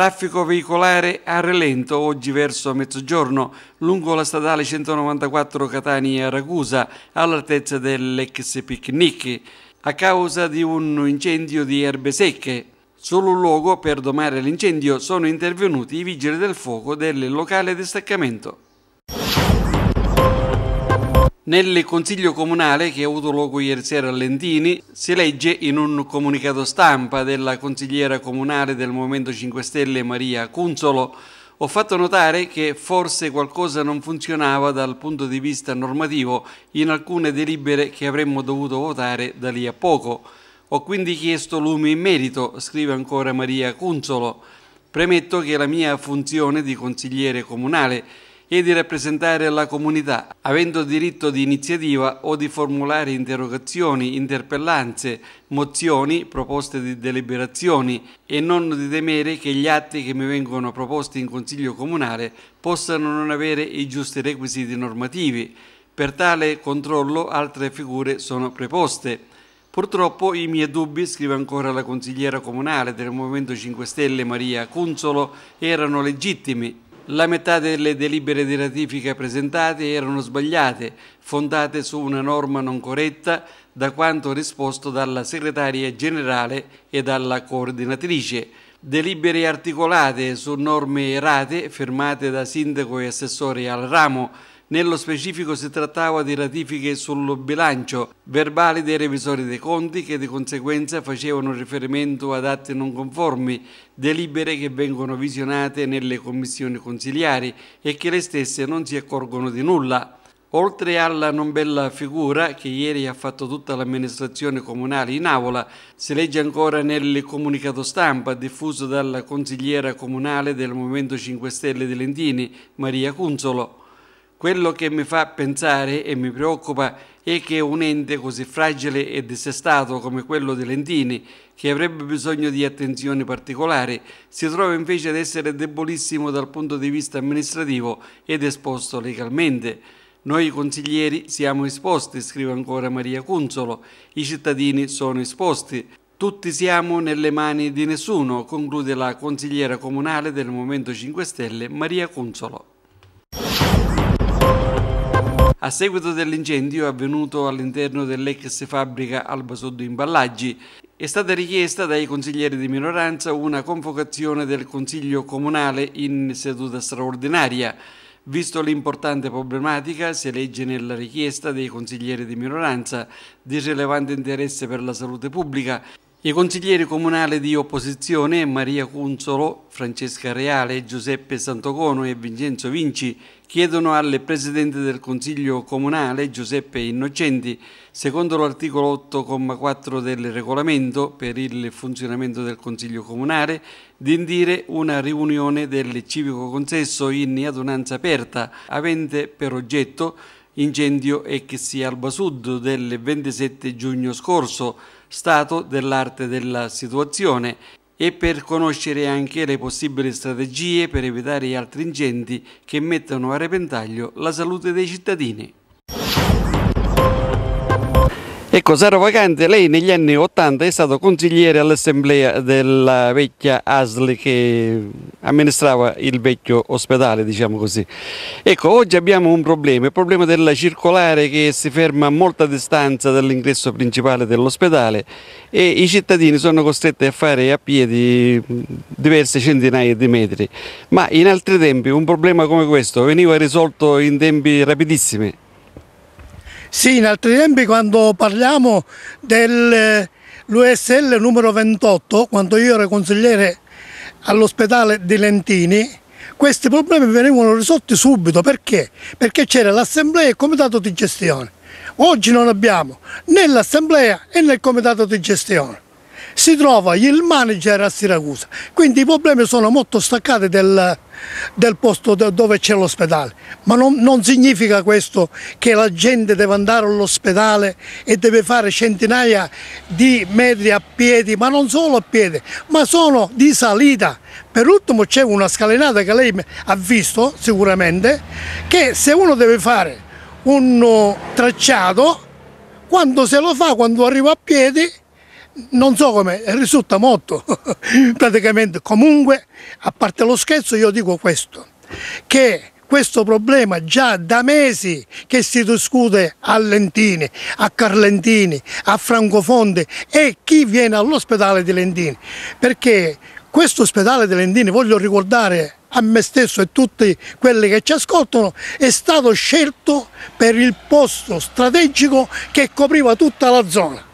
Traffico veicolare a rilento oggi verso mezzogiorno lungo la stradale 194 Catania-Ragusa all'altezza dell'ex picnic a causa di un incendio di erbe secche. Solo un luogo per domare l'incendio sono intervenuti i vigili del fuoco del locale distaccamento. Nel consiglio comunale che ha avuto luogo ieri sera a Lentini si legge in un comunicato stampa della consigliera comunale del Movimento 5 Stelle Maria Cunzolo ho fatto notare che forse qualcosa non funzionava dal punto di vista normativo in alcune delibere che avremmo dovuto votare da lì a poco. Ho quindi chiesto lumi in merito, scrive ancora Maria Cunzolo. Premetto che la mia funzione di consigliere comunale e di rappresentare la comunità, avendo diritto di iniziativa o di formulare interrogazioni, interpellanze, mozioni, proposte di deliberazioni e non di temere che gli atti che mi vengono proposti in Consiglio Comunale possano non avere i giusti requisiti normativi. Per tale controllo altre figure sono preposte. Purtroppo i miei dubbi, scrive ancora la consigliera comunale del Movimento 5 Stelle Maria Cunzolo, erano legittimi la metà delle delibere di ratifica presentate erano sbagliate, fondate su una norma non corretta da quanto risposto dalla segretaria generale e dalla coordinatrice. Delibere articolate su norme errate firmate da sindaco e assessore al ramo nello specifico si trattava di ratifiche sul bilancio, verbali dei revisori dei conti che di conseguenza facevano riferimento ad atti non conformi, delibere che vengono visionate nelle commissioni consiliari e che le stesse non si accorgono di nulla. Oltre alla non bella figura che ieri ha fatto tutta l'amministrazione comunale in aula, si legge ancora nel comunicato stampa diffuso dalla consigliera comunale del Movimento 5 Stelle di Lentini, Maria Cunzolo. Quello che mi fa pensare e mi preoccupa è che un ente così fragile e dissestato come quello di Lentini, che avrebbe bisogno di attenzioni particolari, si trova invece ad essere debolissimo dal punto di vista amministrativo ed esposto legalmente. Noi consiglieri siamo esposti, scrive ancora Maria Cunzolo, i cittadini sono esposti, tutti siamo nelle mani di nessuno, conclude la consigliera comunale del Movimento 5 Stelle Maria Cunzolo a seguito dell'incendio avvenuto all'interno dell'ex fabbrica Alba Sotto Imballaggi. È stata richiesta dai consiglieri di minoranza una convocazione del Consiglio Comunale in seduta straordinaria. Visto l'importante problematica, si legge nella richiesta dei consiglieri di minoranza di rilevante interesse per la salute pubblica i consiglieri comunali di opposizione Maria Cunzolo, Francesca Reale, Giuseppe Santocono e Vincenzo Vinci chiedono al Presidente del Consiglio Comunale Giuseppe Innocenti, secondo l'articolo 8,4 del regolamento per il funzionamento del Consiglio Comunale, di indire una riunione del civico consesso in adunanza aperta avente per oggetto incendio ex Alba Sud del 27 giugno scorso, stato dell'arte della situazione e per conoscere anche le possibili strategie per evitare altri incendi che mettono a repentaglio la salute dei cittadini. Ecco, Sara Vacante, lei negli anni 80 è stato consigliere all'assemblea della vecchia ASL che amministrava il vecchio ospedale, diciamo così. Ecco, oggi abbiamo un problema, il problema della circolare che si ferma a molta distanza dall'ingresso principale dell'ospedale e i cittadini sono costretti a fare a piedi diverse centinaia di metri. Ma in altri tempi un problema come questo veniva risolto in tempi rapidissimi. Sì, in altri tempi quando parliamo dell'USL eh, numero 28, quando io ero consigliere all'ospedale di Lentini, questi problemi venivano risolti subito. Perché? Perché c'era l'assemblea e il comitato di gestione. Oggi non abbiamo né l'assemblea né il comitato di gestione si trova il manager a Siracusa, quindi i problemi sono molto staccati del, del posto dove c'è l'ospedale, ma non, non, significa questo che la gente deve andare all'ospedale e deve fare centinaia di metri a piedi, ma non solo a piedi, ma sono di salita. Per ultimo c'è una scalinata che lei ha visto sicuramente, che se uno deve fare un tracciato, quando se lo fa, quando arriva a piedi, non so come, risulta molto, praticamente comunque, a parte lo scherzo io dico questo, che questo problema già da mesi che si discute a Lentini, a Carlentini, a Francofonte e chi viene all'ospedale di Lentini, perché questo ospedale di Lentini, voglio ricordare a me stesso e a tutti quelli che ci ascoltano, è stato scelto per il posto strategico che copriva tutta la zona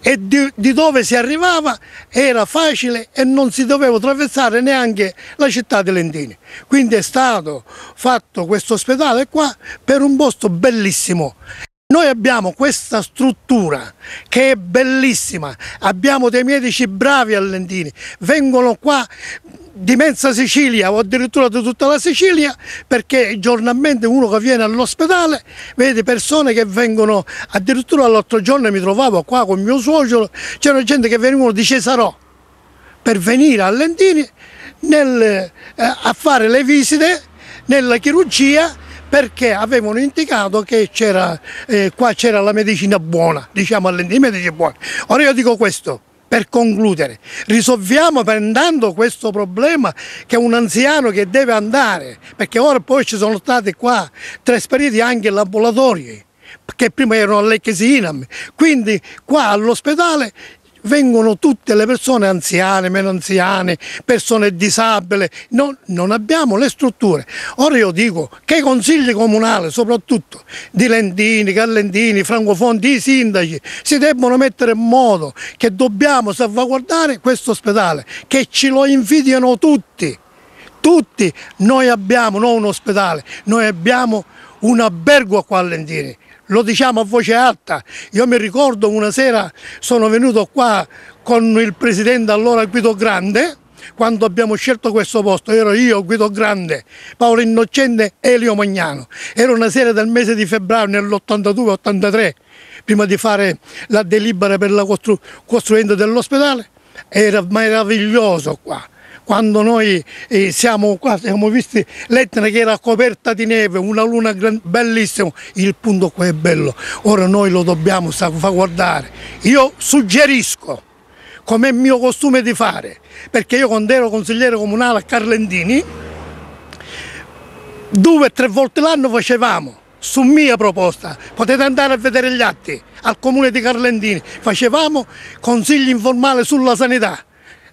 e di, di, dove si arrivava era facile e non si doveva attraversare neanche la città di Lentini. Quindi è stato fatto questo ospedale qua per un posto bellissimo. Noi abbiamo questa struttura che è bellissima, abbiamo dei medici bravi a Lentini, vengono qua di mezza Sicilia o addirittura di tutta la Sicilia perché giornalmente uno che viene all'ospedale vede persone che vengono addirittura l'altro giorno mi trovavo qua con mio suocero c'era gente che venivano di Cesarò per venire a Lentini nel, eh, a fare le visite nella chirurgia perché avevano indicato che c'era, eh, qua c'era la medicina buona, diciamo, i medici buoni. Ora io dico questo, per concludere, risolviamo prendendo questo problema che un anziano che deve andare, perché ora poi ci sono stati qua trasferiti anche in ambulatori, che prima erano all'Ecchesinam, quindi qua all'ospedale vengono tutte le persone anziane, meno anziane, persone disabili, no, non abbiamo le strutture. Ora io dico che i consigli comunali, soprattutto di Lendini, Carlendini, Francofonti, i sindaci, si debbono mettere in modo che dobbiamo salvaguardare questo ospedale, che ce lo invidiano tutti. Tutti noi abbiamo, non un ospedale, noi abbiamo un albergo qua a Quallendini lo diciamo a voce alta. Io mi ricordo una sera sono venuto qua con il presidente allora Guido Grande, quando abbiamo scelto questo posto, ero io, Guido Grande, Paolo Innocente e Elio Magnano. Era una sera del mese di febbraio nell'82-83, prima di fare la delibera per la costru costruenda dell'ospedale. Era meraviglioso qua quando noi eh, siamo qua, siamo visti l'Etna che era coperta di neve, una luna bellissima, il punto qua è bello, ora noi lo dobbiamo salvaguardare. Io suggerisco, come è mio costume di fare, perché io quando ero consigliere comunale a Carlendini, due o tre volte l'anno facevamo su mia proposta, potete andare a vedere gli atti, al comune di Carlendini, facevamo consigli informali sulla sanità,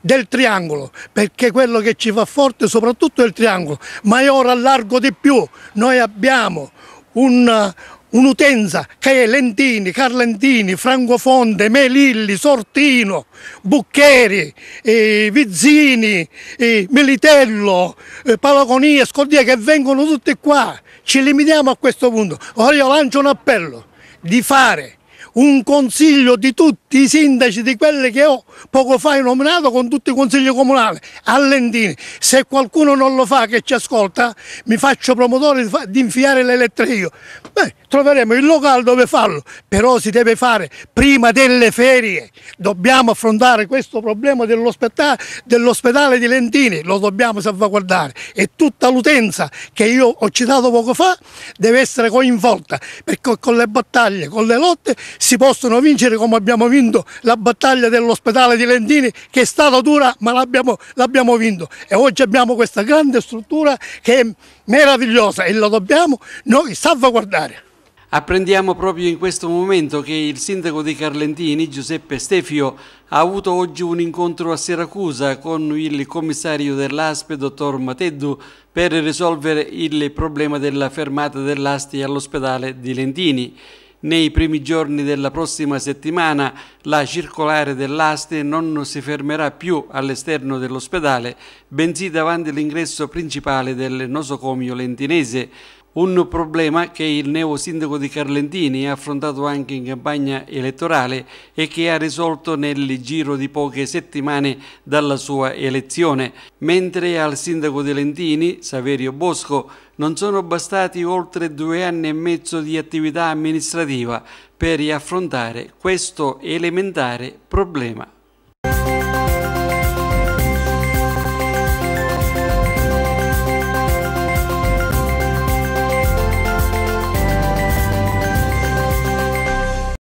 del triangolo, perché quello che ci fa forte soprattutto è il triangolo, ma è ora allargo di più, noi abbiamo un, un'utenza che è Lentini, Carlentini, Francofonte, Melilli, Sortino, Buccheri, eh, Vizzini, eh, Militello, eh, Palagonia, Scordia che vengono tutti qua. Ci limitiamo a questo punto. Ora io lancio un appello di fare un consiglio di tutti i sindaci di quelli che ho poco fa nominato con tutti i consigli comunali all'Endini. Se qualcuno non lo fa che ci ascolta, mi faccio promotore di infiare l'elettrico Beh, troveremo il locale dove farlo, però si deve fare prima delle ferie. Dobbiamo affrontare questo problema dell'ospedale dell di Lentini, lo dobbiamo salvaguardare e tutta l'utenza che io ho citato poco fa deve essere coinvolta perché con le battaglie, con le lotte si possono vincere come abbiamo vinto la battaglia dell'ospedale di Lentini che è stata dura ma l'abbiamo vinto e oggi abbiamo questa grande struttura che è meravigliosa e la dobbiamo noi salvaguardare. Apprendiamo proprio in questo momento che il sindaco di Carlentini, Giuseppe Stefio, ha avuto oggi un incontro a Siracusa con il commissario dell'ASPE, dottor Mateddu, per risolvere il problema della fermata dell'Asti all'ospedale di Lentini nei primi giorni della prossima settimana la circolare dell'aste non si fermerà più all'esterno dell'ospedale, bensì davanti all'ingresso principale del nosocomio lentinese, un problema che il nuovo sindaco di Carlentini ha affrontato anche in campagna elettorale e che ha risolto nel giro di poche settimane dalla sua elezione, mentre al sindaco di Lentini, Saverio Bosco, non sono bastati oltre due anni e mezzo di attività amministrativa per riaffrontare questo elementare problema.